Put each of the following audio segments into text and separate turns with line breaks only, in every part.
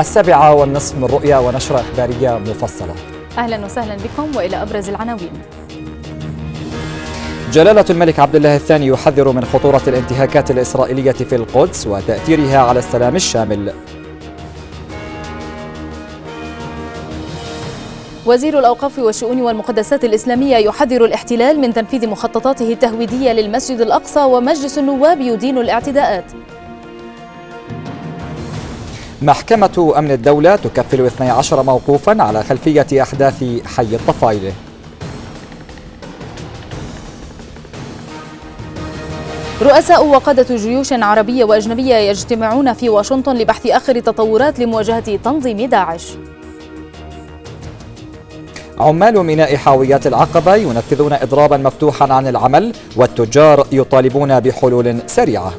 السابعة والنصف من رؤية ونشرة إخبارية مفصلة
أهلا وسهلا بكم وإلى أبرز العناوين
جلالة الملك عبد الله الثاني يحذر من خطورة الانتهاكات الإسرائيلية في القدس وتأثيرها على السلام الشامل
وزير الأوقاف والشؤون والمقدسات الإسلامية يحذر الاحتلال من تنفيذ مخططاته التهويدية للمسجد الأقصى ومجلس النواب يدين الاعتداءات
محكمة أمن الدولة تكفل 12 موقوفا على خلفية أحداث حي الطفايله
رؤساء وقادة جيوش عربية وأجنبية يجتمعون في واشنطن لبحث آخر تطورات لمواجهة تنظيم داعش
عمال ميناء حاويات العقبة ينفذون إضرابا مفتوحا عن العمل والتجار يطالبون بحلول سريعة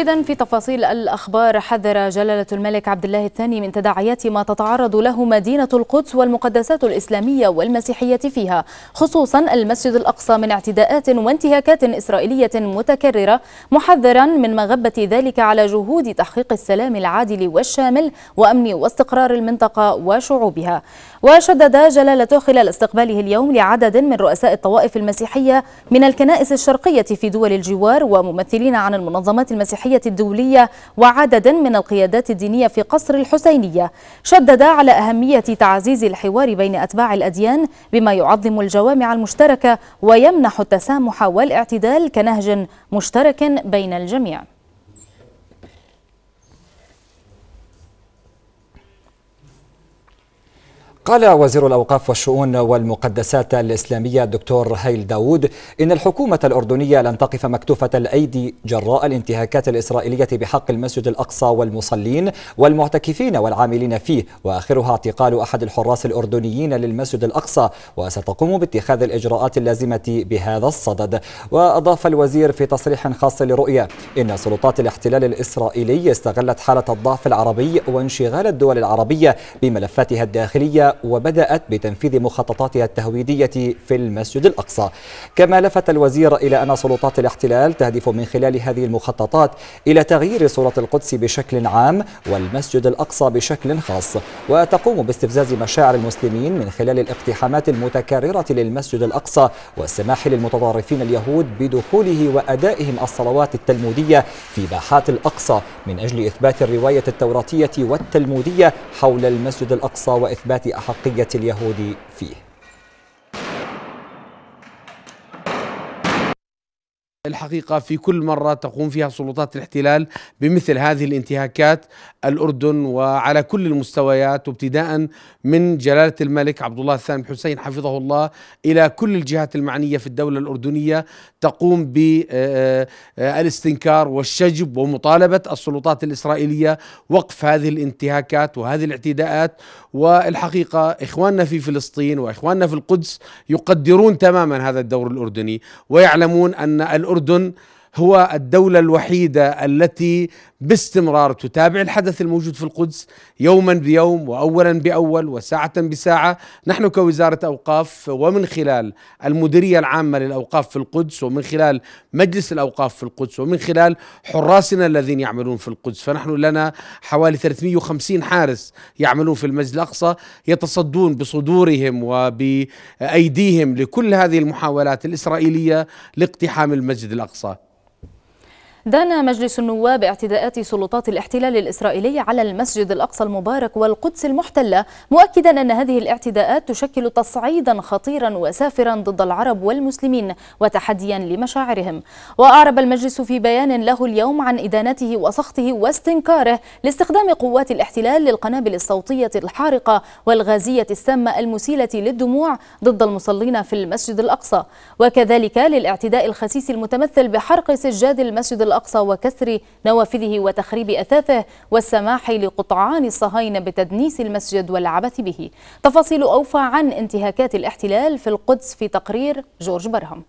إذا في تفاصيل الأخبار حذر جلالة الملك عبد الله الثاني من تداعيات ما تتعرض له مدينة القدس والمقدسات الإسلامية والمسيحية فيها خصوصا المسجد الأقصى من اعتداءات وانتهاكات إسرائيلية متكررة محذرا من مغبة ذلك على جهود تحقيق السلام العادل والشامل وأمن واستقرار المنطقة وشعوبها وشدد جلالته خلال استقباله اليوم لعدد من رؤساء الطوائف المسيحية من الكنائس الشرقية في دول الجوار وممثلين عن المنظمات المسيحية الدولية وعدد من القيادات الدينية في قصر الحسينية شدد على أهمية تعزيز الحوار بين أتباع الأديان بما يعظم الجوامع المشتركة ويمنح التسامح والاعتدال كنهج مشترك بين الجميع
قال وزير الأوقاف والشؤون والمقدسات الإسلامية الدكتور هيل داود إن الحكومة الأردنية لن تقف مكتوفة الأيدي جراء الانتهاكات الإسرائيلية بحق المسجد الأقصى والمصلين والمعتكفين والعاملين فيه وآخرها اعتقال أحد الحراس الأردنيين للمسجد الأقصى وستقوم باتخاذ الإجراءات اللازمة بهذا الصدد وأضاف الوزير في تصريح خاص لرؤية إن سلطات الاحتلال الإسرائيلي استغلت حالة الضعف العربي وانشغال الدول العربية بملفاتها الداخلية وبدأت بتنفيذ مخططاتها التهويدية في المسجد الأقصى كما لفت الوزير إلى أن سلطات الاحتلال تهدف من خلال هذه المخططات إلى تغيير صورة القدس بشكل عام والمسجد الأقصى بشكل خاص وتقوم باستفزاز مشاعر المسلمين من خلال الاقتحامات المتكررة للمسجد الأقصى والسماح للمتطرفين اليهود بدخوله وأدائهم الصلوات التلمودية في باحات الأقصى من أجل إثبات الرواية التوراتية والتلمودية حول المسجد الأقصى وإثبات أحقية اليهود فيه الحقيقه
في كل مره تقوم فيها سلطات الاحتلال بمثل هذه الانتهاكات الاردن وعلى كل المستويات وابتداء من جلاله الملك عبد الله الثاني حسين حفظه الله الى كل الجهات المعنيه في الدوله الاردنيه تقوم بالاستنكار آه، آه، والشجب ومطالبه السلطات الاسرائيليه وقف هذه الانتهاكات وهذه الاعتداءات والحقيقه اخواننا في فلسطين واخواننا في القدس يقدرون تماما هذا الدور الاردني ويعلمون ان الاردن الاردن هو الدولة الوحيدة التي باستمرار تتابع الحدث الموجود في القدس يوما بيوم واولا باول وساعة بساعة، نحن كوزارة اوقاف ومن خلال المديرية العامة للاوقاف في القدس ومن خلال مجلس الاوقاف في القدس ومن خلال حراسنا الذين يعملون في القدس، فنحن لنا حوالي 350 حارس يعملون في المسجد الاقصى يتصدون بصدورهم وبايديهم لكل هذه المحاولات الاسرائيلية لاقتحام المسجد الاقصى.
دان مجلس النواب اعتداءات سلطات الاحتلال الإسرائيلي على المسجد الأقصى المبارك والقدس المحتلة مؤكدا أن هذه الاعتداءات تشكل تصعيدا خطيرا وسافرا ضد العرب والمسلمين وتحديا لمشاعرهم وأعرب المجلس في بيان له اليوم عن إدانته وسخطه واستنكاره لاستخدام قوات الاحتلال للقنابل الصوتية الحارقة والغازية السامة المسيلة للدموع ضد المصلين في المسجد الأقصى وكذلك للاعتداء الخسيس المتمثل بحرق سجاد المسجد الأقصى الأقصى وكسر نوافذه وتخريب أثاثه والسماح لقطعان الصهاينة بتدنيس المسجد والعبث به تفاصيل أوفى عن انتهاكات الاحتلال في القدس في تقرير جورج برهم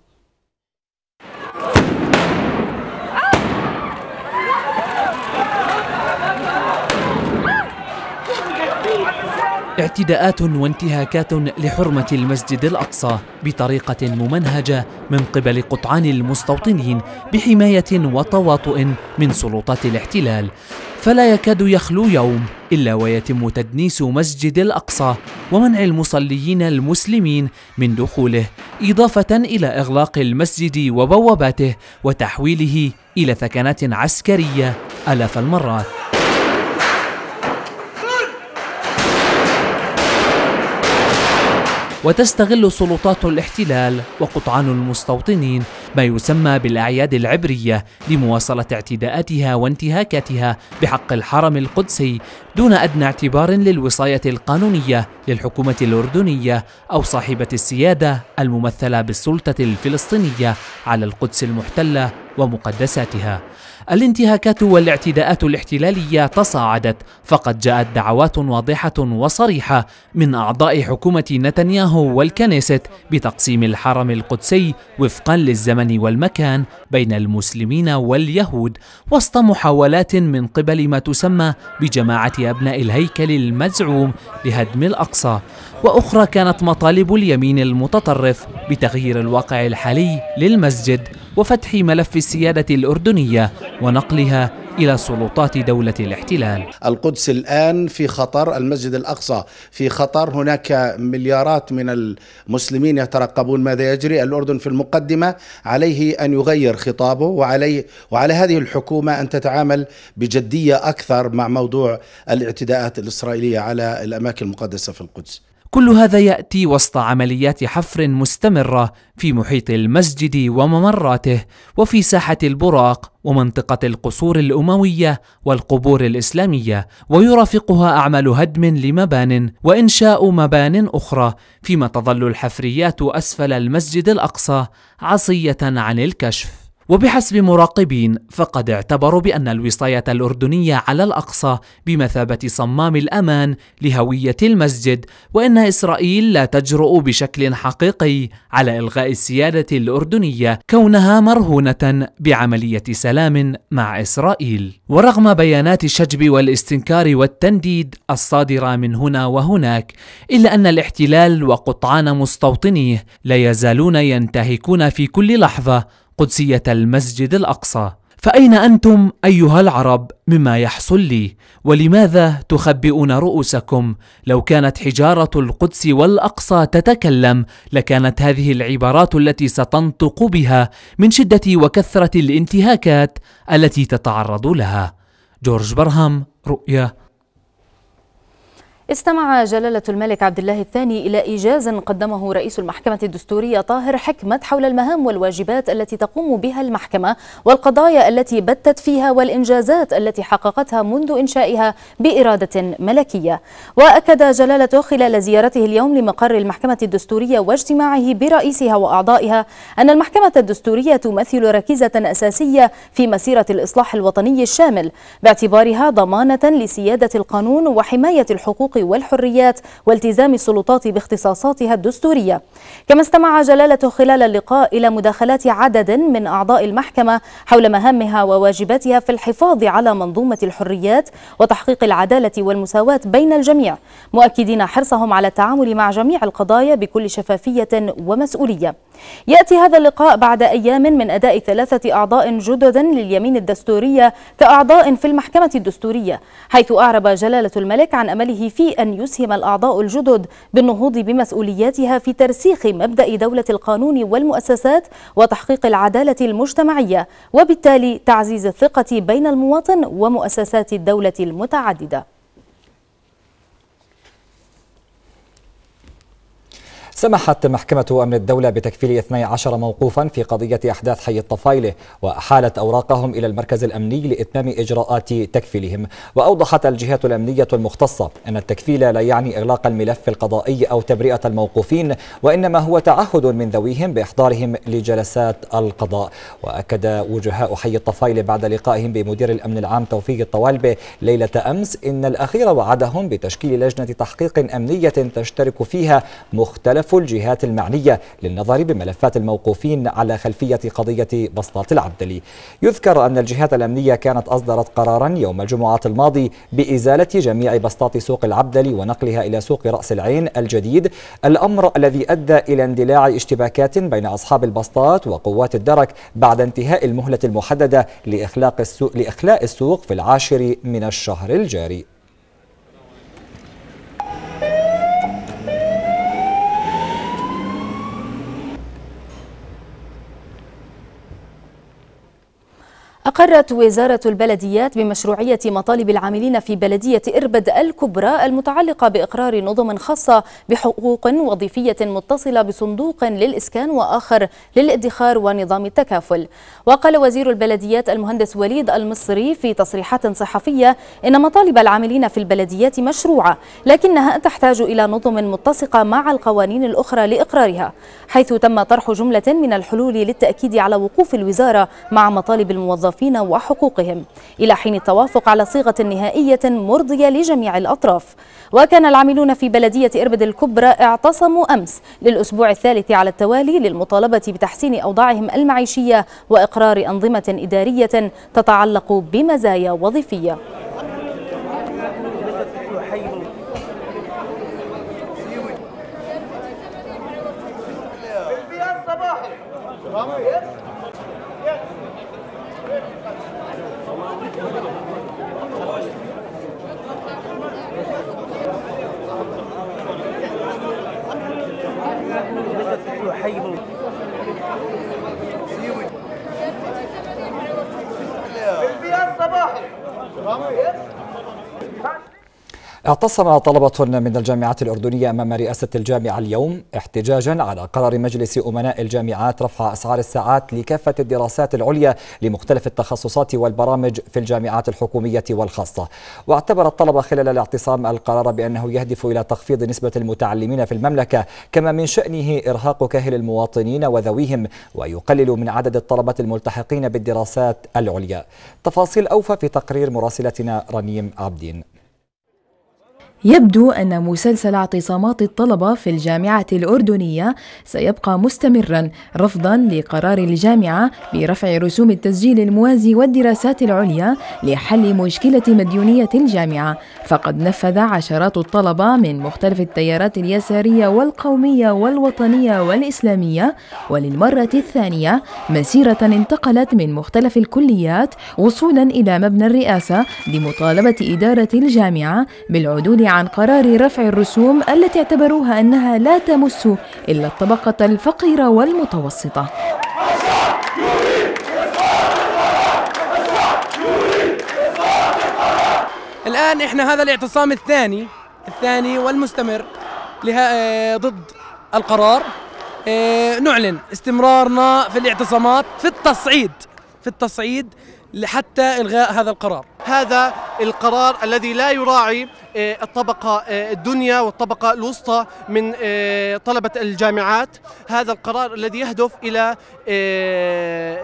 اعتداءات وانتهاكات لحرمة المسجد الأقصى بطريقة ممنهجة من قبل قطعان المستوطنين بحماية وتواطؤ من سلطات الاحتلال فلا يكاد يخلو يوم إلا ويتم تدنيس مسجد الأقصى ومنع المصلين المسلمين من دخوله إضافة إلى إغلاق المسجد وبواباته وتحويله إلى ثكنات عسكرية آلاف المرات وتستغل سلطات الاحتلال وقطعان المستوطنين ما يسمى بالأعياد العبرية لمواصلة اعتداءاتها وانتهاكاتها بحق الحرم القدسي دون أدنى اعتبار للوصاية القانونية للحكومة الأردنية أو صاحبة السيادة الممثلة بالسلطة الفلسطينية على القدس المحتلة ومقدساتها الانتهاكات والاعتداءات الاحتلالية تصاعدت فقد جاءت دعوات واضحة وصريحة من أعضاء حكومة نتنياهو والكنيست بتقسيم الحرم القدسي وفقا للزمن والمكان بين المسلمين واليهود وسط محاولات من قبل ما تسمى بجماعة أبناء الهيكل المزعوم لهدم الأقصى وأخرى كانت مطالب اليمين المتطرف بتغيير الواقع الحالي للمسجد وفتح ملف السيادة الأردنية ونقلها إلى سلطات دولة الاحتلال القدس
الآن في خطر المسجد الأقصى في خطر هناك مليارات من المسلمين يترقبون ماذا يجري الأردن في المقدمة عليه أن يغير خطابه وعليه وعلى هذه الحكومة أن تتعامل بجدية أكثر مع موضوع الاعتداءات الإسرائيلية على الأماكن المقدسة في القدس
كل هذا ياتي وسط عمليات حفر مستمره في محيط المسجد وممراته وفي ساحه البراق ومنطقه القصور الامويه والقبور الاسلاميه ويرافقها اعمال هدم لمبان وانشاء مبان اخرى فيما تظل الحفريات اسفل المسجد الاقصى عصيه عن الكشف وبحسب مراقبين فقد اعتبروا بأن الوصاية الأردنية على الأقصى بمثابة صمام الأمان لهوية المسجد وأن إسرائيل لا تجرؤ بشكل حقيقي على إلغاء السيادة الأردنية كونها مرهونة بعملية سلام مع إسرائيل ورغم بيانات الشجب والاستنكار والتنديد الصادرة من هنا وهناك إلا أن الاحتلال وقطعان مستوطنيه لا يزالون ينتهكون في كل لحظة قدسية المسجد الأقصى فأين أنتم أيها العرب مما يحصل لي ولماذا تخبئون رؤوسكم لو كانت حجارة القدس والأقصى تتكلم لكانت هذه العبارات التي ستنطق بها من شدة وكثرة الانتهاكات التي تتعرض لها جورج برهام رؤيا
استمع جلالة الملك عبد الله الثاني إلى إيجاز قدمه رئيس المحكمة الدستورية طاهر حكمت حول المهام والواجبات التي تقوم بها المحكمة والقضايا التي بتت فيها والإنجازات التي حققتها منذ إنشائها بإرادة ملكية وأكد جلالته خلال زيارته اليوم لمقر المحكمة الدستورية واجتماعه برئيسها وأعضائها أن المحكمة الدستورية تمثل ركيزة أساسية في مسيرة الإصلاح الوطني الشامل باعتبارها ضمانة لسيادة القانون وحماية الحقوق والحريات والتزام السلطات باختصاصاتها الدستورية كما استمع جلالته خلال اللقاء إلى مداخلات عدد من أعضاء المحكمة حول مهامها وواجباتها في الحفاظ على منظومة الحريات وتحقيق العدالة والمساواة بين الجميع مؤكدين حرصهم على التعامل مع جميع القضايا بكل شفافية ومسؤولية يأتي هذا اللقاء بعد أيام من أداء ثلاثة أعضاء جدد لليمين الدستورية كأعضاء في المحكمة الدستورية حيث أعرب جلالة الملك عن أمله في في أن يسهم الأعضاء الجدد بالنهوض بمسؤولياتها في ترسيخ مبدأ دولة القانون والمؤسسات وتحقيق العدالة المجتمعية وبالتالي تعزيز الثقة بين المواطن ومؤسسات الدولة المتعددة
سمحت محكمة أمن الدولة بتكفيل 12 موقوفا في قضية أحداث حي الطفايلة وأحالت أوراقهم إلى المركز الأمني لإتمام إجراءات تكفيلهم وأوضحت الجهات الأمنية المختصة أن التكفيل لا يعني إغلاق الملف القضائي أو تبرئة الموقوفين وإنما هو تعهد من ذويهم بإحضارهم لجلسات القضاء وأكد وجهاء حي الطفايلة بعد لقائهم بمدير الأمن العام توفيق الطوالبة ليلة أمس إن الأخير وعدهم بتشكيل لجنة تحقيق أمنية تشترك فيها مختلف تكلف الجهات المعنية للنظر بملفات الموقوفين على خلفية قضية بسطات العبدلي يذكر أن الجهات الأمنية كانت أصدرت قرارا يوم الجمعة الماضي بإزالة جميع بسطات سوق العبدلي ونقلها إلى سوق رأس العين الجديد الأمر الذي أدى إلى اندلاع اشتباكات بين أصحاب البسطات وقوات الدرك بعد انتهاء المهلة المحددة لإخلاق السوق, لإخلاء السوق في العاشر من الشهر الجاري
أقرت وزارة البلديات بمشروعية مطالب العاملين في بلدية إربد الكبرى المتعلقة بإقرار نظم خاصة بحقوق وظيفية متصلة بصندوق للإسكان وآخر للإدخار ونظام التكافل وقال وزير البلديات المهندس وليد المصري في تصريحات صحفية إن مطالب العاملين في البلديات مشروعة لكنها تحتاج إلى نظم متسقة مع القوانين الأخرى لإقرارها حيث تم طرح جملة من الحلول للتأكيد على وقوف الوزارة مع مطالب الموظفين الموظفين وحقوقهم إلى حين التوافق على صيغة نهائية مرضية لجميع الأطراف وكان العاملون في بلدية إربد الكبرى اعتصموا أمس للأسبوع الثالث على التوالي للمطالبة بتحسين أوضاعهم المعيشية وإقرار أنظمة إدارية تتعلق بمزايا وظيفية
اعتصم طلبة من الجامعة الأردنية أمام رئاسة الجامعة اليوم احتجاجا على قرار مجلس أمناء الجامعات رفع أسعار الساعات لكافة الدراسات العليا لمختلف التخصصات والبرامج في الجامعات الحكومية والخاصة واعتبر الطلبة خلال الاعتصام القرار بأنه يهدف إلى تخفيض نسبة المتعلمين في المملكة كما من شأنه إرهاق كاهل المواطنين وذويهم ويقلل من عدد الطلبة الملتحقين بالدراسات العليا تفاصيل أوفى في تقرير مراسلتنا رنيم عبدين
يبدو أن مسلسل اعتصامات الطلبة في الجامعة الأردنية سيبقى مستمرا رفضا لقرار الجامعة برفع رسوم التسجيل الموازي والدراسات العليا لحل مشكلة مديونية الجامعة فقد نفذ عشرات الطلبة من مختلف التيارات اليسارية والقومية والوطنية والإسلامية وللمرة الثانية مسيرة انتقلت من مختلف الكليات وصولا إلى مبنى الرئاسة لمطالبة إدارة الجامعة بالعدول عن قرار رفع الرسوم التي اعتبروها أنها لا تمس إلا الطبقة الفقيرة والمتوسطة
الآن إحنا هذا الاعتصام الثاني الثاني والمستمر لها آه، ضد القرار آه، نعلن استمرارنا في الاعتصامات في التصعيد في
التصعيد لحتى إلغاء هذا القرار هذا القرار الذي لا يراعي آه، الطبقة آه، الدنيا والطبقة الوسطى من آه، طلبة الجامعات هذا القرار الذي يهدف إلى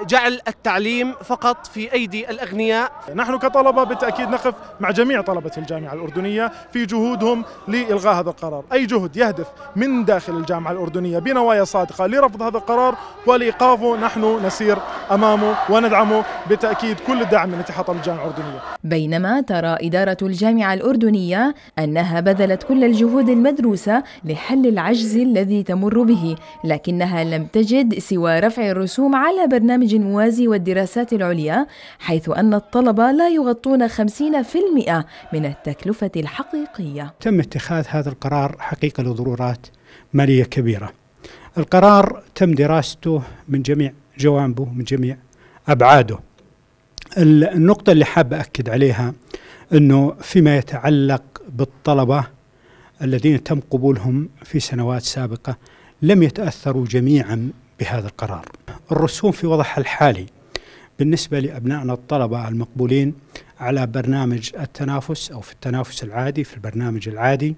جعل التعليم
فقط في أيدي الأغنياء نحن كطلبة بالتأكيد نقف مع جميع طلبة الجامعة الأردنية في جهودهم لإلغاء هذا القرار أي جهد يهدف من داخل الجامعة الأردنية بنوايا صادقة لرفض هذا القرار ولإيقافه نحن نسير أمامه وندعمه بالتأكيد كل الدعم من اتحاد الجامعة الأردنية
بينما ترى إدارة الجامعة الأردنية أنها بذلت كل الجهود المدروسة لحل العجز الذي تمر به لكنها لم تجد سوى رفع الرسوم على برنامج الموازي والدراسات العليا حيث أن الطلبة لا يغطون 50% من التكلفة الحقيقية
تم اتخاذ هذا القرار حقيقة لضرورات مالية كبيرة القرار تم دراسته من جميع جوانبه من جميع أبعاده النقطة اللي حاب أكد عليها أنه فيما يتعلق بالطلبة الذين تم قبولهم في سنوات سابقة لم يتأثروا جميعا بهذا القرار الرسوم في وضعها الحالي بالنسبة لأبنائنا الطلبة المقبولين على برنامج التنافس أو في التنافس العادي في البرنامج العادي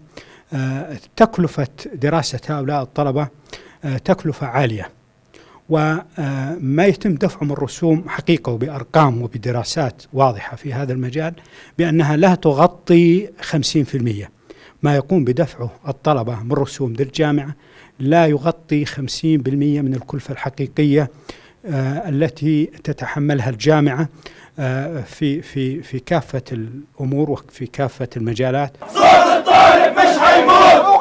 آه، تكلفة دراسة هؤلاء الطلبة آه، تكلفة عالية وما يتم دفعه من رسوم حقيقة وبأرقام وبدراسات واضحة في هذا المجال بأنها لا تغطي 50% ما يقوم بدفعه الطلبة من رسوم للجامعة لا يغطي 50% من الكلفة الحقيقية آه، التي تتحملها الجامعة آه، في في في كافة الأمور وفي كافة المجالات صوت الطالب مش حيموت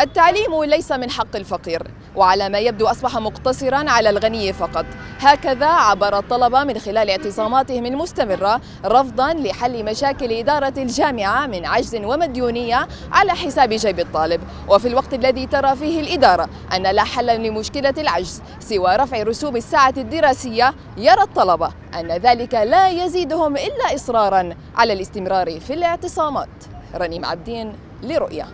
التعليم ليس من حق الفقير وعلى ما يبدو أصبح مقتصرا على الغني فقط هكذا عبر الطلبة من خلال اعتصاماتهم المستمرة رفضا لحل مشاكل إدارة الجامعة من عجز ومديونية على حساب جيب الطالب وفي الوقت الذي ترى فيه الإدارة أن لا حل لمشكلة العجز سوى رفع رسوم الساعة الدراسية يرى الطلبة أن ذلك لا يزيدهم إلا إصرارا على الاستمرار في الاعتصامات رنيم عبدين لرؤيا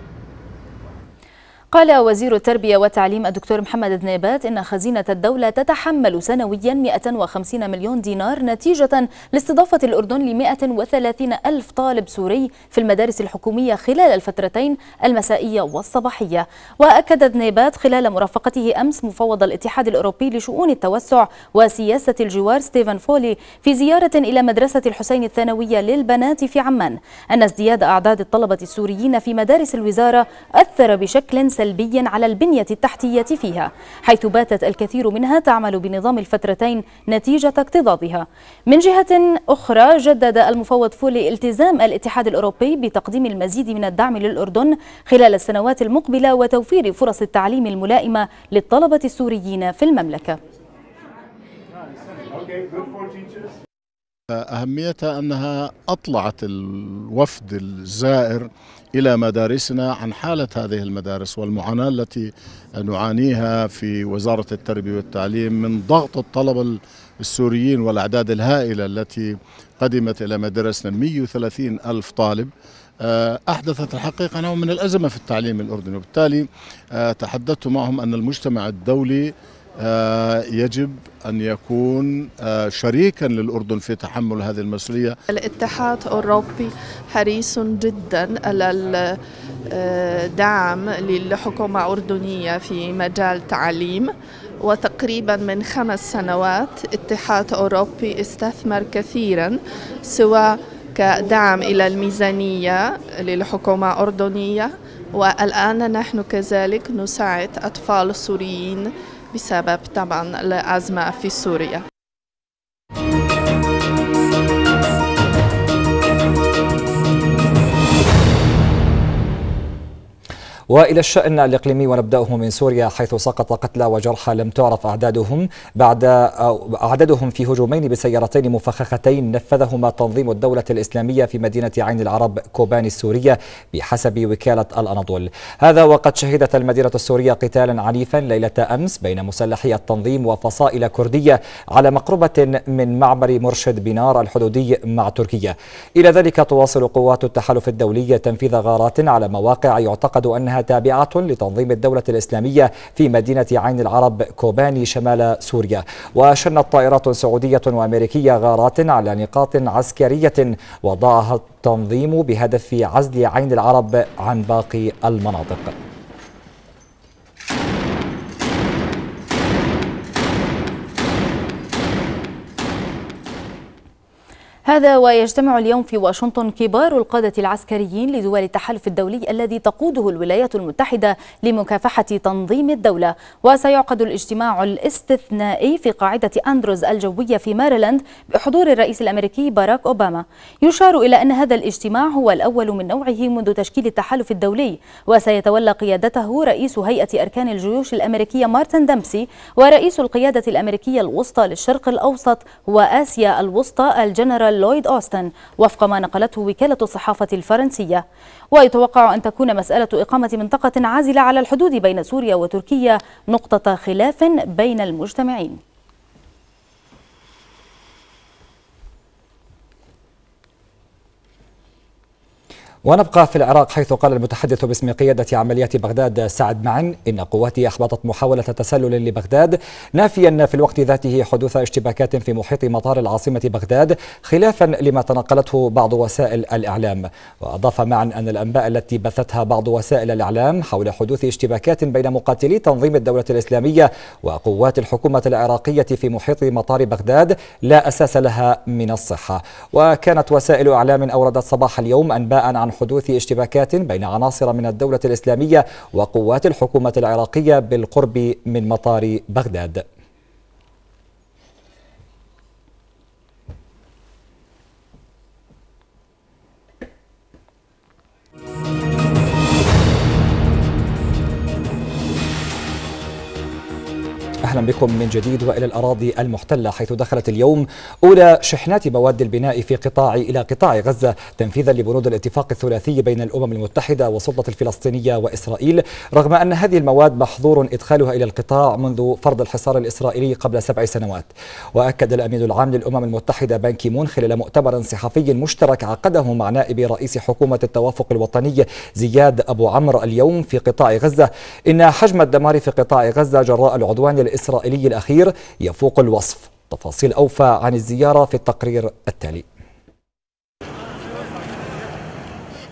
قال وزير التربية والتعليم الدكتور محمد دنيبات إن خزينة الدولة تتحمل سنويا 150 مليون دينار نتيجة لاستضافة الأردن ل 130 ألف طالب سوري في المدارس الحكومية خلال الفترتين المسائية والصباحية وأكد دنيبات خلال مرافقته أمس مفوض الاتحاد الأوروبي لشؤون التوسع وسياسة الجوار ستيفن فولي في زيارة إلى مدرسة الحسين الثانوية للبنات في عمان أن ازدياد أعداد الطلبة السوريين في مدارس الوزارة أثر بشكل سلبي على البنية التحتية فيها حيث باتت الكثير منها تعمل بنظام الفترتين نتيجة اكتظاظها من جهة أخرى جدد المفوض فولي التزام الاتحاد الأوروبي بتقديم المزيد من الدعم للأردن خلال السنوات المقبلة وتوفير فرص التعليم الملائمة للطلبة السوريين في المملكة
Okay, good for teachers. أهميتها أنها أطلعت الوفد
الزائر إلى مدارسنا عن حالة هذه المدارس والمعاناة التي نعانيها في وزارة التربية والتعليم من ضغط الطلبة السوريين والأعداد الهائلة التي قدمت إلى مدارسنا 130 ألف
طالب آه، أحدثت الحقيقة نوع من الأزمة في التعليم الأردني وبالتالي آه، تحدثت معهم أن المجتمع الدولي آه، يجب أن يكون آه، شريكا للأردن في تحمل هذه المسؤولية
الاتحاد الأوروبي حريص جدا على الدعم آه، للحكومة الأردنية في مجال التعليم وتقريبا من خمس سنوات اتحاد أوروبي استثمر كثيرا سواء كدعم إلى الميزانية للحكومة الأردنية والآن نحن كذلك نساعد أطفال سوريين بسبب طبعا الأزمة في سوريا
والى الشان الاقليمي ونبداه من سوريا حيث سقط قتلى وجرحى لم تعرف اعدادهم بعد اعدادهم في هجومين بسيارتين مفخختين نفذهما تنظيم الدوله الاسلاميه في مدينه عين العرب كوبان السوريه بحسب وكاله الاناضول. هذا وقد شهدت المدينه السوريه قتالا عنيفا ليله امس بين مسلحي التنظيم وفصائل كرديه على مقربه من معبر مرشد بنار الحدودي مع تركيا. الى ذلك تواصل قوات التحالف الدولي تنفيذ غارات على مواقع يعتقد انها تابعة لتنظيم الدولة الإسلامية في مدينة عين العرب كوباني شمال سوريا وشنت طائرات سعودية وأمريكية غارات على نقاط عسكرية وضعها التنظيم بهدف عزل عين العرب عن باقي المناطق
هذا ويجتمع اليوم في واشنطن كبار القادة العسكريين لدول التحالف الدولي الذي تقوده الولايات المتحدة لمكافحة تنظيم الدولة وسيعقد الاجتماع الاستثنائي في قاعدة أندروز الجوية في ماريلاند بحضور الرئيس الأمريكي باراك أوباما يشار إلى أن هذا الاجتماع هو الأول من نوعه منذ تشكيل التحالف الدولي وسيتولى قيادته رئيس هيئة أركان الجيوش الأمريكية مارتن دامسي ورئيس القيادة الأمريكية الوسطى للشرق الأوسط وآسيا الوسطى الجنرال لويد أوستن وفق ما نقلته وكالة الصحافة الفرنسية ويتوقع أن تكون مسألة إقامة منطقة عازلة على الحدود بين سوريا وتركيا نقطة خلاف بين المجتمعين
ونبقى في العراق حيث قال المتحدث باسم قيادة عمليات بغداد سعد معن إن قواته أحبطت محاولة تسلل لبغداد نافيا في الوقت ذاته حدوث اشتباكات في محيط مطار العاصمة بغداد خلافا لما تنقلته بعض وسائل الإعلام وأضاف معن أن الأنباء التي بثتها بعض وسائل الإعلام حول حدوث اشتباكات بين مقاتلي تنظيم الدولة الإسلامية وقوات الحكومة العراقية في محيط مطار بغداد لا أساس لها من الصحة وكانت وسائل إعلام أوردت صباح اليوم أنباء عن حدوث اشتباكات بين عناصر من الدولة الإسلامية وقوات الحكومة العراقية بالقرب من مطار بغداد أهلا بكم من جديد وإلى الأراضي المحتلة حيث دخلت اليوم أولى شحنات مواد البناء في قطاع إلى قطاع غزة تنفيذا لبنود الاتفاق الثلاثي بين الأمم المتحدة والسلطة الفلسطينية وإسرائيل رغم أن هذه المواد محظور إدخالها إلى القطاع منذ فرض الحصار الإسرائيلي قبل سبع سنوات وأكد الأمين العام للأمم المتحدة بان كيمون خلال مؤتمر صحفي مشترك عقده مع نائب رئيس حكومة التوافق الوطني زياد أبو عمرو اليوم في قطاع غزة إن حجم الدمار في قطاع غزة جراء العدوان الإسرائيلي الأخير يفوق الوصف تفاصيل أوفى عن الزيارة في التقرير التالي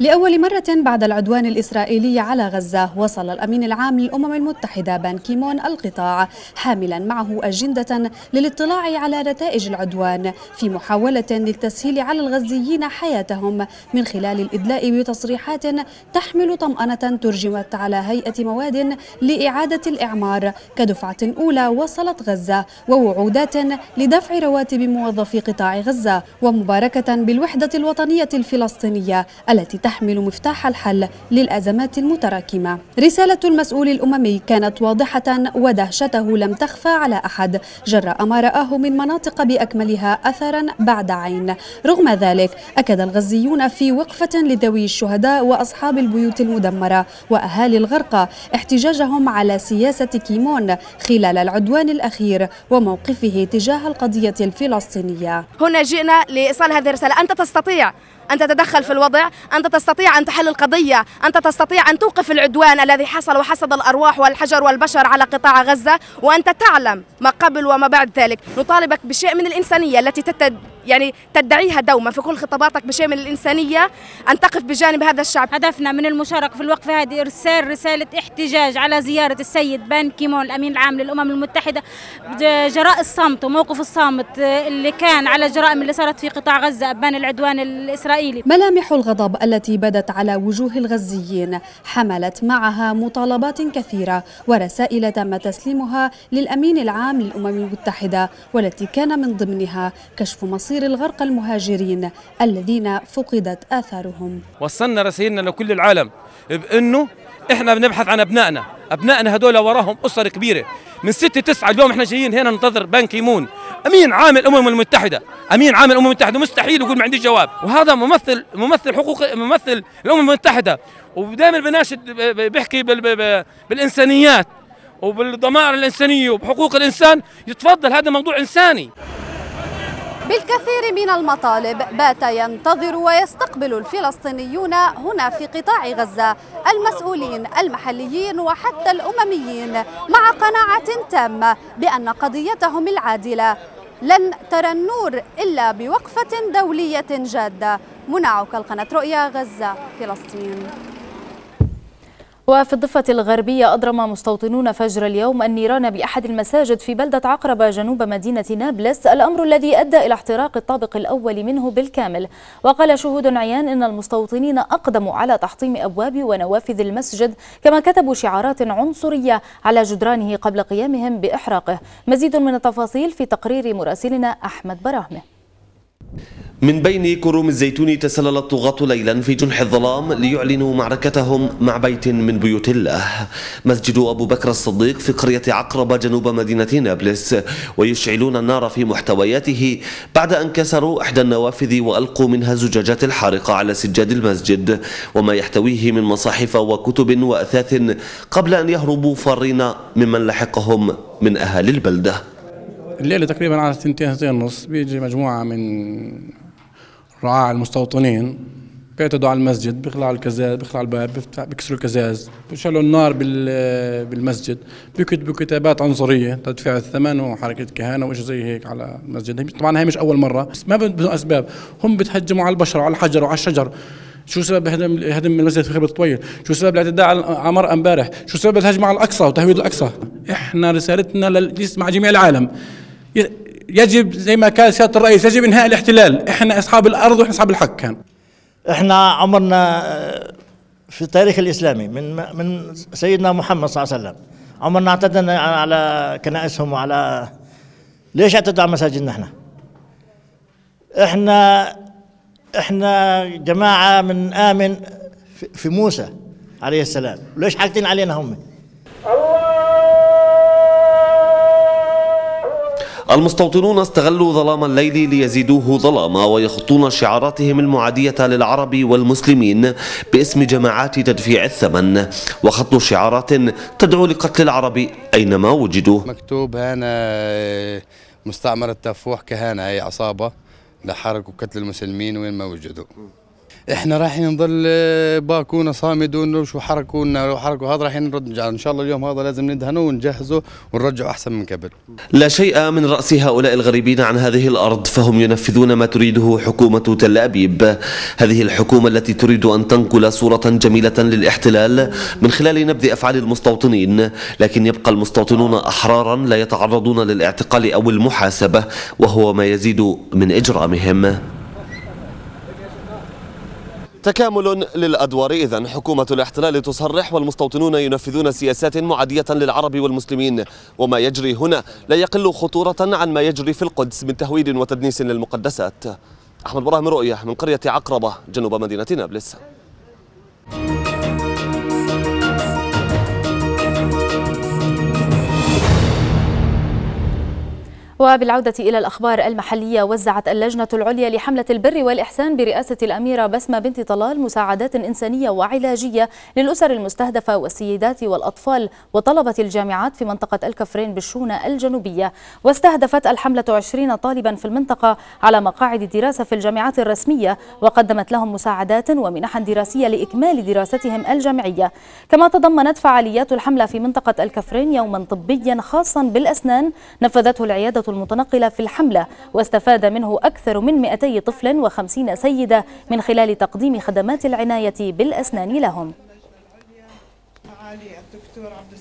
لأول مرة بعد العدوان الإسرائيلي على غزة وصل الأمين العام للأمم المتحدة بان كيمون القطاع حاملا معه أجندة للاطلاع على نتائج العدوان في محاولة للتسهيل على الغزيين حياتهم من خلال الإدلاء بتصريحات تحمل طمأنة ترجمت على هيئة مواد لإعادة الإعمار كدفعة أولى وصلت غزة ووعودات لدفع رواتب موظفي قطاع غزة ومباركة بالوحدة الوطنية الفلسطينية التي تحمل مفتاح الحل للأزمات المتراكمة رسالة المسؤول الأممي كانت واضحة ودهشته لم تخفى على أحد جراء ما رآه من مناطق بأكملها أثرا بعد عين رغم ذلك أكد الغزيون في وقفة لذوي الشهداء وأصحاب البيوت المدمرة وأهالي الغرقى احتجاجهم على سياسة كيمون خلال العدوان الأخير وموقفه تجاه القضية الفلسطينية هنا جئنا لإيصال هذه الرسالة أنت تستطيع أن تتدخل في الوضع أنت تستطيع أن تحل القضية أنت تستطيع أن توقف العدوان الذي حصل وحصد الأرواح والحجر والبشر على قطاع غزة وأنت تعلم ما قبل وما بعد ذلك نطالبك بشيء
من الإنسانية التي تتد يعني تدعيها دوما في كل خطاباتك بشيء من الإنسانية أن تقف بجانب هذا الشعب هدفنا من المشاركة في الوقفة هذه إرسال رسالة احتجاج على زيارة السيد بان كيمون الأمين العام للأمم المتحدة جراء الصمت وموقف الصامت اللي كان على الجرائم اللي صارت في قطاع غزة أبان العدوان الإسرائيلي الإسرائيلي
ملامح الغضب التي بدت على وجوه الغزيين حملت معها مطالبات كثيرة ورسائل تم تسليمها للأمين العام للأمم المتحدة والتي كان من ضمنها كشف مصير الغرق المهاجرين الذين فقدت آثارهم
وصلنا رسائلنا لكل العالم بأنه احنا بنبحث عن ابنائنا ابنائنا هدول وراهم اسر كبيره من 6 9 اليوم احنا جايين هنا ننتظر بنك يمون امين عام الامم المتحده امين عام الامم المتحده مستحيل يقول ما عنديش جواب وهذا ممثل ممثل حقوق ممثل الامم المتحده ودائما بناشد بيحكي بالانسانيات وبالضمائر الانسانيه وبحقوق الانسان يتفضل هذا موضوع انساني
بالكثير من المطالب بات ينتظر ويستقبل الفلسطينيون هنا في قطاع غزة المسؤولين المحليين وحتى الأمميين مع قناعة تامة بأن قضيتهم العادلة لن ترى النور إلا بوقفة دولية جادة منعك القناة رؤيا غزة فلسطين
وفي الضفة الغربية أضرم مستوطنون فجر اليوم النيران بأحد المساجد في بلدة عقربة جنوب مدينة نابلس الأمر الذي أدى إلى احتراق الطابق الأول منه بالكامل وقال شهود عيان إن المستوطنين أقدموا على تحطيم أبواب ونوافذ المسجد كما كتبوا شعارات عنصرية على جدرانه قبل قيامهم بإحراقه مزيد من التفاصيل في تقرير مراسلنا أحمد براهمه
من بين كروم الزيتون تسلل الطغاة ليلا في جنح الظلام ليعلنوا معركتهم مع بيت من بيوت الله مسجد أبو بكر الصديق في قرية عقرب جنوب مدينة نابلس ويشعلون النار في محتوياته بعد أن كسروا إحدى النوافذ وألقوا منها زجاجات الحارقة على سجاد المسجد وما يحتويه من مصاحف وكتب وأثاث قبل أن يهربوا فارين ممن لحقهم من أهالي البلده
الليلة تقريبا على الثنتين اثنين ونص بيجي مجموعة من رعاع المستوطنين بيعتدوا على المسجد بيخلعوا الكزاز بيخلعوا الباب بيكسروا الكزاز بيشعلوا النار بالمسجد بيكتبوا كتابات عنصرية تدفع الثمن وحركة كهانة وإشي زي هيك على المسجد طبعا هي مش أول مرة بس ما بدون أسباب هم بتهجموا على البشر وعلى الحجر وعلى الشجر شو سبب هدم هدم المسجد في خيبر طويل؟ شو سبب الاعتداء على مرأة امبارح؟ شو سبب الهجمة على الأقصى وتهويد الأقصى؟ احنا رسالتنا لل... مع جميع العالم يجب زي ما قال سياده الرئيس يجب انهاء الاحتلال احنا اصحاب الارض واحنا اصحاب الحق كان
احنا عمرنا آه، في التاريخ الاسلامي من من سيدنا محمد صلى الله عليه وسلم عمرنا اعتدنا على كنائسهم وعلى ليش اعتدوا على مساجدنا احنا؟ احنا احنا جماعه من امن في موسى عليه السلام ليش حاكتين علينا هم؟
المستوطنون استغلوا ظلام الليل ليزيدوه ظلاما ويخطون شعاراتهم المعادية للعرب والمسلمين باسم جماعات تدفيع الثمن وخط شعارات تدعو لقتل العرب أينما وجدوا
مكتوب هنا مستعمرة تفوح كهانة هي عصابة لحرق وقتل المسلمين وين ما وجدوا احنا رايحين نظل آه، باكونا صامدون وشو حركونا وحركوا هذا رايحين نرد ان شاء الله اليوم هذا لازم ندهنه ونجهزه ونرجعه احسن من قبل
لا شيء من راس هؤلاء الغريبين عن هذه الارض فهم ينفذون ما تريده حكومه تل ابيب هذه الحكومه التي تريد ان تنقل صوره جميله للاحتلال من خلال نبذ افعال المستوطنين لكن يبقى المستوطنون احرارا لا يتعرضون للاعتقال او المحاسبه وهو ما يزيد من اجرامهم تكامل للأدوار إذا حكومة الاحتلال تصرح والمستوطنون ينفذون سياسات معادية للعرب والمسلمين وما يجري هنا لا يقل خطورة عن ما يجري في القدس من تهويد وتدنيس للمقدسات أحمد براهم رؤية من قرية عقربة جنوب مدينة نابلس
وبالعودة إلى الأخبار المحلية وزعت اللجنة العليا لحملة البر والإحسان برئاسة الأميرة بسمة بنت طلال مساعدات إنسانية وعلاجية للأسر المستهدفة والسيدات والأطفال وطلبة الجامعات في منطقة الكفرين بالشونة الجنوبية واستهدفت الحملة 20 طالبا في المنطقة على مقاعد دراسة في الجامعات الرسمية وقدمت لهم مساعدات ومنحا دراسية لإكمال دراستهم الجامعية كما تضمنت فعاليات الحملة في منطقة الكفرين يوما طبيا خاصا بالأسنان نفذته العيادة المتنقلة في الحملة واستفاد منه أكثر من 200 طفل و50 سيدة من خلال تقديم خدمات العناية
بالأسنان لهم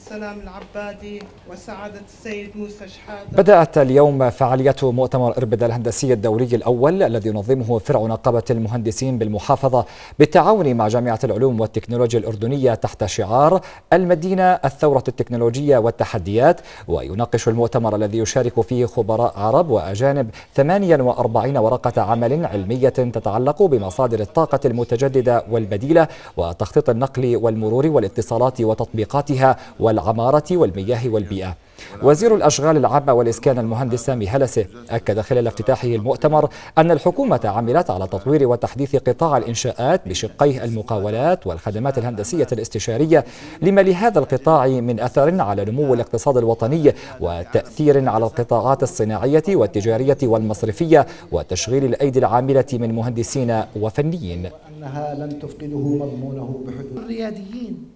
السلام
العبادي وسعادة السيد موسى شحادة
بدأت اليوم فعالية مؤتمر إربد الهندسي الدوري الأول الذي ينظمه فرع نقابة المهندسين بالمحافظة بالتعاون مع جامعة العلوم والتكنولوجيا الأردنية تحت شعار المدينة الثورة التكنولوجية والتحديات ويناقش المؤتمر الذي يشارك فيه خبراء عرب وأجانب 48 ورقة عمل علمية تتعلق بمصادر الطاقة المتجددة والبديلة وتخطيط النقل والمرور والاتصالات وتطبيقاتها وال العمارة والمياه والبيئة وزير الأشغال العامة والإسكان المهندس سامي هلسة أكد خلال افتتاحه المؤتمر أن الحكومة عملت على تطوير وتحديث قطاع الإنشاءات بشقيه المقاولات والخدمات الهندسية الاستشارية لما لهذا القطاع من أثر على نمو الاقتصاد الوطني وتأثير على القطاعات الصناعية والتجارية والمصرفية وتشغيل الأيدي العاملة من مهندسين وفنيين
أنها لن تفقده مضمونه بحدود الرياديين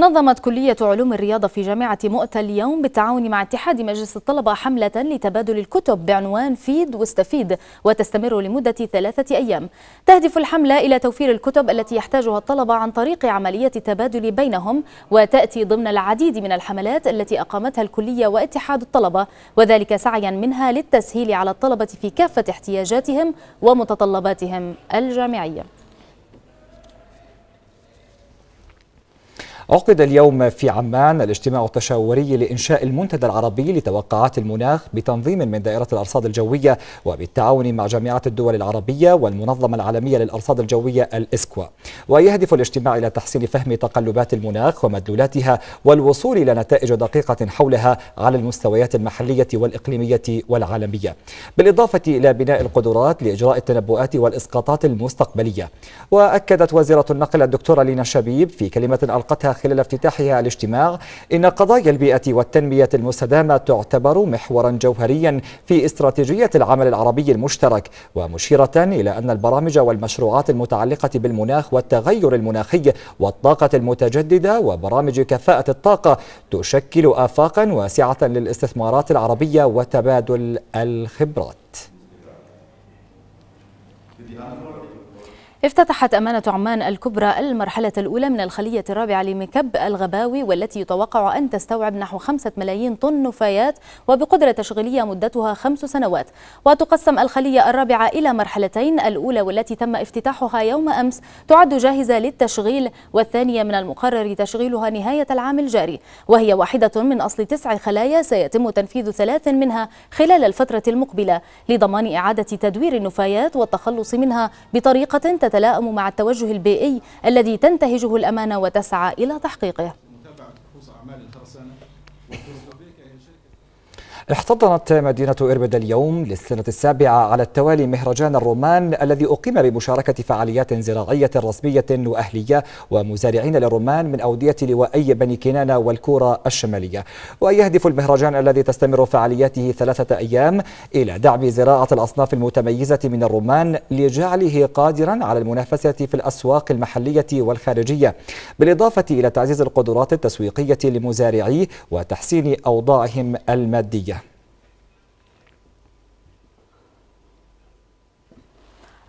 نظمت كلية علوم الرياضة في جامعة مؤتة اليوم بالتعاون مع اتحاد مجلس الطلبة حملة لتبادل الكتب بعنوان فيد واستفيد وتستمر لمدة ثلاثة أيام تهدف الحملة إلى توفير الكتب التي يحتاجها الطلبة عن طريق عملية التبادل بينهم وتأتي ضمن العديد من الحملات التي أقامتها الكلية واتحاد الطلبة وذلك سعيا منها للتسهيل على الطلبة في كافة احتياجاتهم ومتطلباتهم الجامعية
عقد اليوم في عمان الاجتماع التشاوري لإنشاء المنتدى العربي لتوقعات المناخ بتنظيم من دائرة الأرصاد الجوية وبالتعاون مع جامعة الدول العربية والمنظمة العالمية للأرصاد الجوية الإسكوا ويهدف الاجتماع إلى تحسين فهم تقلبات المناخ ومدلولاتها والوصول إلى نتائج دقيقة حولها على المستويات المحلية والإقليمية والعالمية بالإضافة إلى بناء القدرات لإجراء التنبؤات والإسقاطات المستقبلية وأكدت وزيرة النقل الدكتورة لينا شبيب في كلمة ألقتها خلال افتتاحها الاجتماع إن قضايا البيئة والتنمية المستدامة تعتبر محورا جوهريا في استراتيجية العمل العربي المشترك ومشيرة إلى أن البرامج والمشروعات المتعلقة بالمناخ والتغير المناخي والطاقة المتجددة وبرامج كفاءة الطاقة تشكل آفاقا واسعة للاستثمارات العربية وتبادل الخبرات
افتتحت أمانة عمان الكبرى المرحلة الأولى من الخلية الرابعة لمكب الغباوي والتي يتوقع أن تستوعب نحو خمسة ملايين طن نفايات وبقدرة تشغيلية مدتها خمس سنوات وتقسم الخلية الرابعة إلى مرحلتين الأولى والتي تم افتتاحها يوم أمس تعد جاهزة للتشغيل والثانية من المقرر تشغيلها نهاية العام الجاري وهي واحدة من أصل تسع خلايا سيتم تنفيذ ثلاث منها خلال الفترة المقبلة لضمان إعادة تدوير النفايات والتخلص منها بطريقة تتمثل تتلائم مع التوجه البيئي الذي تنتهجه الأمانة وتسعى إلى تحقيقه
احتضنت مدينة إربد اليوم للسنة السابعة على التوالي مهرجان الرمان الذي أقيم بمشاركة فعاليات زراعية رسمية وأهلية ومزارعين للرمان من أودية لوائي بني كنانة والكورة الشمالية ويهدف المهرجان الذي تستمر فعالياته ثلاثة أيام إلى دعم زراعة الأصناف المتميزة من الرمان لجعله قادرا على المنافسة في الأسواق المحلية والخارجية بالإضافة إلى تعزيز القدرات التسويقية لمزارعيه وتحسين أوضاعهم المادية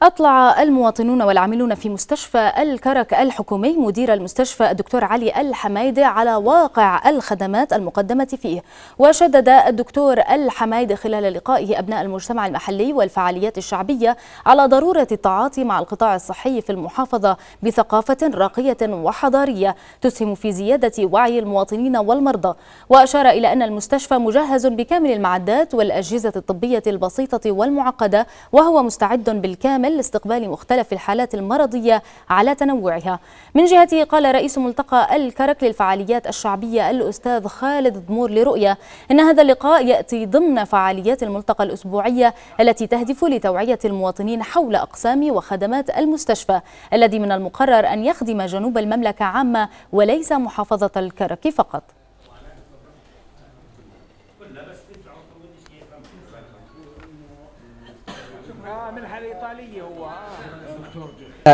أطلع المواطنون والعاملون في مستشفى الكرك الحكومي مدير المستشفى الدكتور علي الحمايدي على واقع الخدمات المقدمة فيه وشدد الدكتور الحمايدي خلال لقائه أبناء المجتمع المحلي والفعاليات الشعبية على ضرورة التعاطي مع القطاع الصحي في المحافظة بثقافة راقية وحضارية تسهم في زيادة وعي المواطنين والمرضى وأشار إلى أن المستشفى مجهز بكامل المعدات والأجهزة الطبية البسيطة والمعقدة وهو مستعد بالكامل يعمل لاستقبال مختلف الحالات المرضية على تنوعها من جهته قال رئيس ملتقى الكرك للفعاليات الشعبية الأستاذ خالد ضمور لرؤية أن هذا اللقاء يأتي ضمن فعاليات الملتقى الأسبوعية التي تهدف لتوعية المواطنين حول أقسام وخدمات المستشفى الذي من المقرر أن يخدم جنوب المملكة عامة وليس محافظة الكرك فقط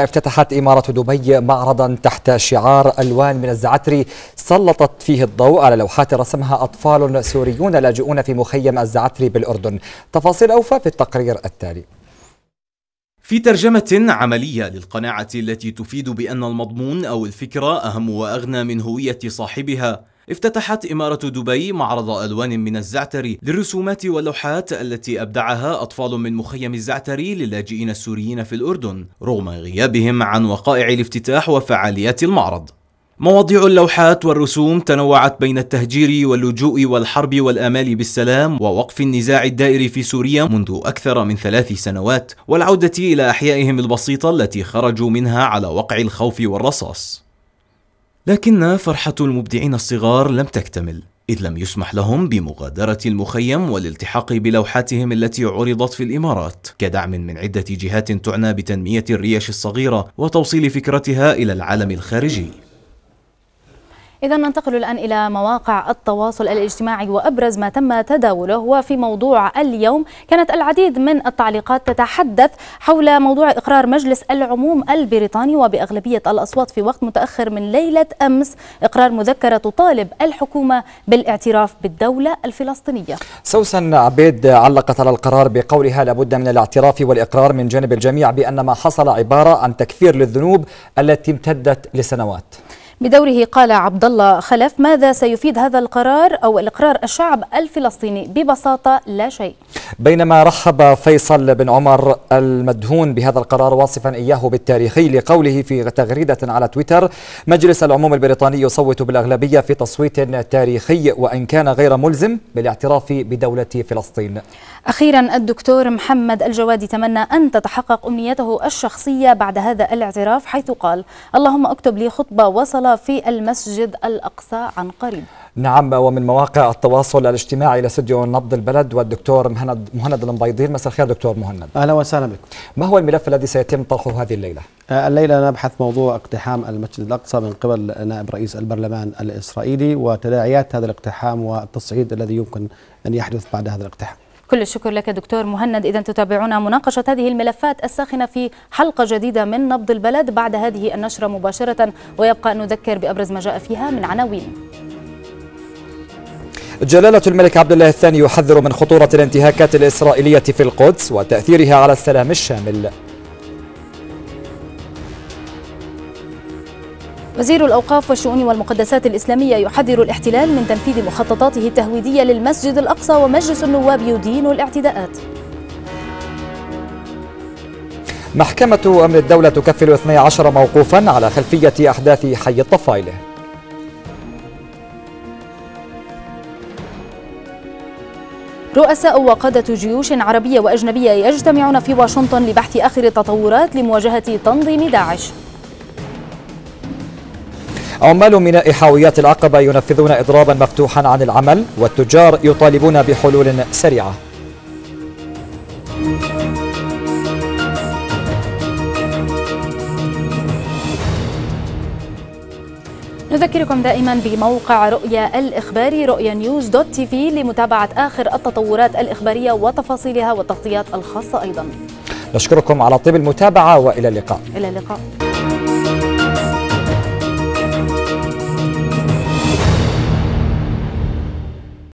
افتتحت إمارة دبي معرضا تحت شعار ألوان من الزعتري سلطت فيه الضوء على لوحات رسمها أطفال سوريون لاجئون في مخيم الزعتري بالأردن تفاصيل أوفى في التقرير التالي
في ترجمة عملية للقناعة التي تفيد بأن المضمون أو الفكرة أهم وأغنى من هوية صاحبها افتتحت إمارة دبي معرض ألوان من الزعتر للرسومات واللوحات التي أبدعها أطفال من مخيم الزعتري للاجئين السوريين في الأردن رغم غيابهم عن وقائع الافتتاح وفعاليات المعرض مواضيع اللوحات والرسوم تنوعت بين التهجير واللجوء والحرب والآمال بالسلام ووقف النزاع الدائر في سوريا منذ أكثر من ثلاث سنوات والعودة إلى أحيائهم البسيطة التي خرجوا منها على وقع الخوف والرصاص لكن فرحة المبدعين الصغار لم تكتمل إذ لم يسمح لهم بمغادرة المخيم والالتحاق بلوحاتهم التي عرضت في الإمارات كدعم من عدة جهات تعنى بتنمية الريش الصغيرة وتوصيل فكرتها إلى العالم الخارجي
إذا ننتقل الآن إلى مواقع التواصل الاجتماعي وأبرز ما تم تداوله وفي موضوع اليوم كانت العديد من التعليقات تتحدث حول موضوع إقرار مجلس العموم البريطاني وبأغلبية الأصوات في وقت متأخر من ليلة أمس إقرار مذكرة تطالب الحكومة بالاعتراف بالدولة الفلسطينية
سوسن عبيد علقت على القرار بقولها لابد من الاعتراف والإقرار من جانب الجميع بأن ما حصل عبارة عن تكفير للذنوب التي امتدت لسنوات
بدوره قال عبد الله خلف ماذا سيفيد هذا القرار أو الإقرار الشعب الفلسطيني ببساطة لا شيء
بينما رحب فيصل بن عمر المدهون بهذا القرار واصفا إياه بالتاريخي لقوله في تغريدة على تويتر مجلس العموم البريطاني يصوت بالأغلبية في تصويت تاريخي وإن كان غير ملزم بالاعتراف بدولة فلسطين
أخيرا الدكتور محمد الجوادي تمنى أن تتحقق أمنيته الشخصية بعد هذا الاعتراف حيث قال اللهم اكتب لي خطبة وصلاه في المسجد الأقصى عن قريب
نعم ومن مواقع التواصل الاجتماعي لاستديو نبض البلد والدكتور مهند مهند المبيضين مساء الخير دكتور مهند اهلا وسهلا بك ما هو الملف الذي سيتم طرحه هذه الليله؟
آه، الليله نبحث موضوع
اقتحام المسجد الاقصى من قبل نائب رئيس البرلمان الاسرائيلي وتداعيات هذا الاقتحام والتصعيد الذي يمكن ان يحدث بعد هذا الاقتحام.
كل الشكر لك دكتور مهند إذا تتابعونا مناقشة هذه الملفات الساخنة في حلقة جديدة من نبض البلد بعد هذه النشرة مباشرة ويبقى أن نذكر بأبرز ما جاء فيها من عناوين
جلالة الملك عبد الله الثاني يحذر من خطورة الانتهاكات الإسرائيلية في القدس وتأثيرها على السلام الشامل
وزير الأوقاف والشؤون والمقدسات الإسلامية يحذر الاحتلال من تنفيذ مخططاته التهويدية للمسجد الأقصى ومجلس النواب يدين الاعتداءات
محكمة أمن الدولة تكفل 12 موقوفا على خلفية أحداث حي الطفايله
رؤساء وقادة جيوش عربية وأجنبية يجتمعون في واشنطن لبحث آخر التطورات لمواجهة تنظيم داعش
عمال ميناء حاويات العقبة ينفذون إضرابا مفتوحا عن العمل والتجار يطالبون بحلول سريعة
نذكركم دائما بموقع رؤيا الإخباري رؤيا نيوز دوت تي في لمتابعة آخر التطورات الإخبارية وتفاصيلها والتغطيات الخاصة أيضا
نشكركم على طيب المتابعة وإلى اللقاء
إلى اللقاء